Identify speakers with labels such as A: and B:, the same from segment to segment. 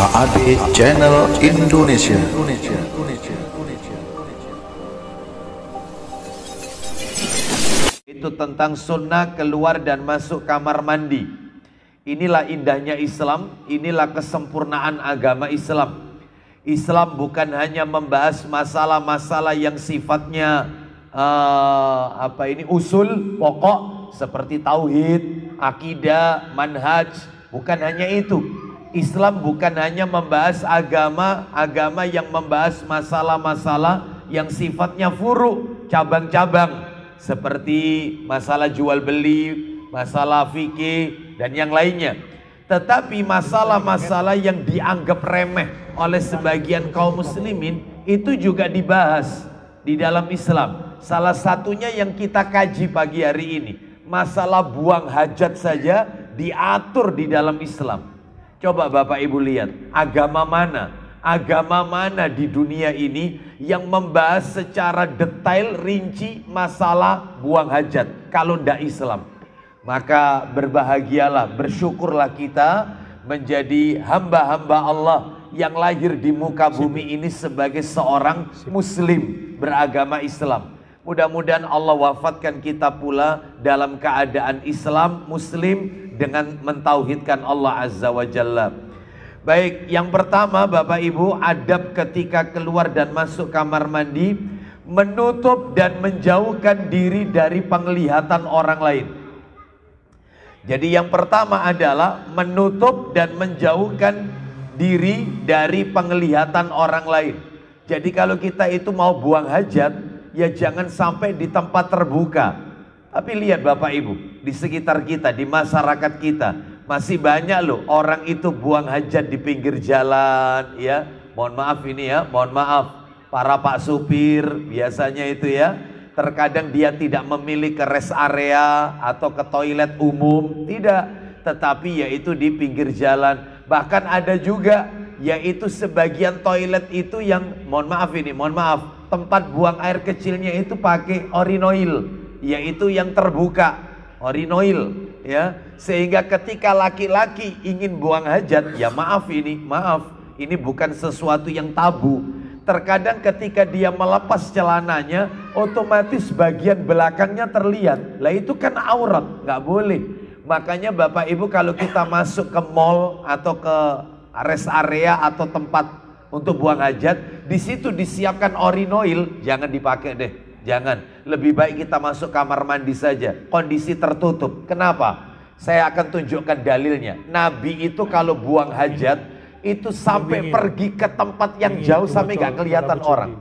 A: HAD Channel Indonesia. Itu tentang sunnah keluar dan masuk kamar mandi. Inilah indahnya Islam, inilah kesempurnaan agama Islam. Islam bukan hanya membahas masalah-masalah yang sifatnya uh, apa ini usul pokok seperti tauhid, akidah, manhaj, bukan hanya itu Islam bukan hanya membahas agama-agama yang membahas masalah-masalah yang sifatnya furu, cabang-cabang seperti masalah jual beli, masalah fikih dan yang lainnya. Tetapi masalah-masalah yang dianggap remeh oleh sebagian kaum muslimin itu juga dibahas di dalam Islam. Salah satunya yang kita kaji pagi hari ini, masalah buang hajat saja diatur di dalam Islam. Coba Bapak Ibu lihat, agama mana? Agama mana di dunia ini yang membahas secara detail rinci masalah buang hajat kalau tidak Islam? Maka berbahagialah, bersyukurlah kita menjadi hamba-hamba Allah yang lahir di muka bumi ini sebagai seorang muslim beragama Islam. Mudah-mudahan Allah wafatkan kita pula dalam keadaan Islam, Muslim dengan mentauhidkan Allah Azza wa Jalla. Baik, yang pertama Bapak Ibu adab ketika keluar dan masuk kamar mandi menutup dan menjauhkan diri dari penglihatan orang lain. Jadi yang pertama adalah menutup dan menjauhkan diri dari penglihatan orang lain. Jadi kalau kita itu mau buang hajat, ya jangan sampai di tempat terbuka. Tapi lihat Bapak Ibu, di sekitar kita, di masyarakat kita, masih banyak loh orang itu buang hajat di pinggir jalan, ya. Mohon maaf ini ya, mohon maaf. Para pak supir biasanya itu ya, terkadang dia tidak memilih ke rest area atau ke toilet umum, tidak. Tetapi yaitu di pinggir jalan. Bahkan ada juga yaitu sebagian toilet itu yang mohon maaf ini, mohon maaf, tempat buang air kecilnya itu pakai orinoil, yaitu yang terbuka, orinoil ya. Sehingga ketika laki-laki ingin buang hajat, ya maaf ini, maaf, ini bukan sesuatu yang tabu. Terkadang ketika dia melepas celananya, otomatis bagian belakangnya terlihat. Lah itu kan aurat, nggak boleh. Makanya Bapak Ibu kalau kita masuk ke mall atau ke rest area atau tempat untuk buang hajat, di situ disiapkan orinoil, jangan dipakai deh. Jangan, lebih baik kita masuk kamar mandi saja, kondisi tertutup. Kenapa? Saya akan tunjukkan dalilnya. Nabi itu kalau buang hajat itu sampai pergi ke tempat yang jauh sampai nggak kelihatan orang.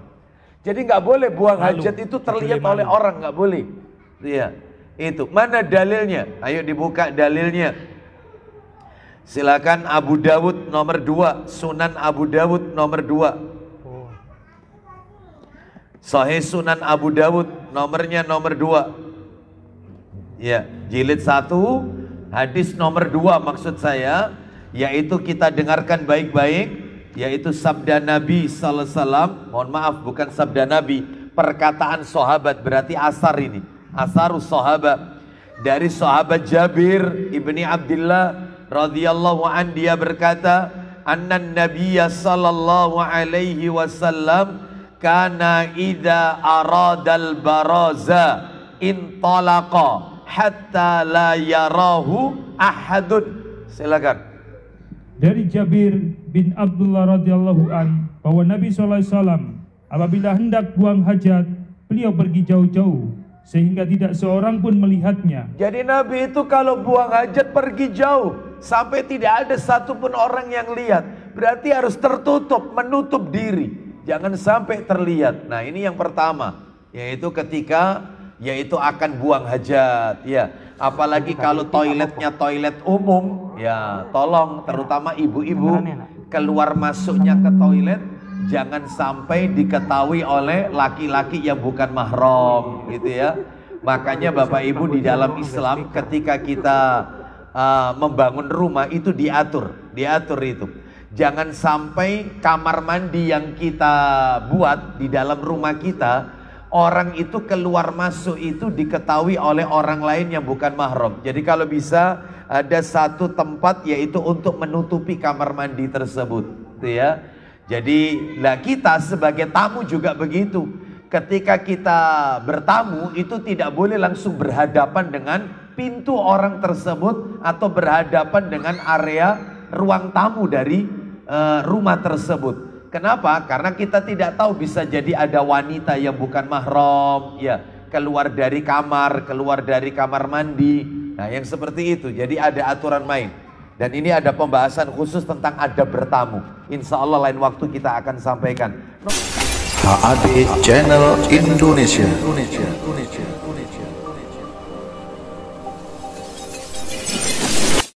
A: Jadi nggak boleh buang hajat itu terlihat oleh orang, nggak boleh. Iya, itu mana dalilnya? Ayo dibuka dalilnya. Silakan Abu Dawud nomor 2, Sunan Abu Dawud nomor 2. Sahih Sunan Abu Dawud nomornya nomor 2. Ya, jilid 1 hadis nomor 2 maksud saya yaitu kita dengarkan baik-baik yaitu sabda Nabi sallallahu alaihi wasallam. Mohon maaf bukan sabda Nabi, perkataan sahabat berarti asar ini. Asarus sahabat dari sahabat Jabir ibni Abdullah radhiyallahu an dia berkata, "Annan Nabiyya sallallahu alaihi wasallam kana idza al baraza intalaqa hatta la yarahu ahadun." Silakan. Dari Jabir bin Abdullah radhiyallahu an bahwa Nabi sallallahu alaihi wasallam apabila hendak buang hajat, beliau pergi jauh-jauh sehingga tidak seorang pun melihatnya. Jadi Nabi itu kalau buang hajat pergi jauh sampai tidak ada satupun orang yang lihat. Berarti harus tertutup, menutup diri. Jangan sampai terlihat. Nah ini yang pertama, yaitu ketika yaitu akan buang hajat ya apalagi kalau toiletnya toilet umum ya tolong terutama ibu-ibu keluar masuknya ke toilet jangan sampai diketahui oleh laki-laki yang bukan mahram gitu ya makanya Bapak Ibu di dalam Islam ketika kita uh, membangun rumah itu diatur, diatur itu. Jangan sampai kamar mandi yang kita buat di dalam rumah kita orang itu keluar masuk itu diketahui oleh orang lain yang bukan mahram. Jadi kalau bisa ada satu tempat yaitu untuk menutupi kamar mandi tersebut, gitu ya. Jadi lah kita sebagai tamu juga begitu. Ketika kita bertamu itu tidak boleh langsung berhadapan dengan pintu orang tersebut atau berhadapan dengan area ruang tamu dari uh, rumah tersebut. Kenapa? Karena kita tidak tahu bisa jadi ada wanita yang bukan mahram, ya, keluar dari kamar, keluar dari kamar mandi. Nah, yang seperti itu. Jadi ada aturan main. Dan ini ada pembahasan khusus tentang ada bertamu. Insya Allah lain waktu kita akan sampaikan. HAD Channel Indonesia.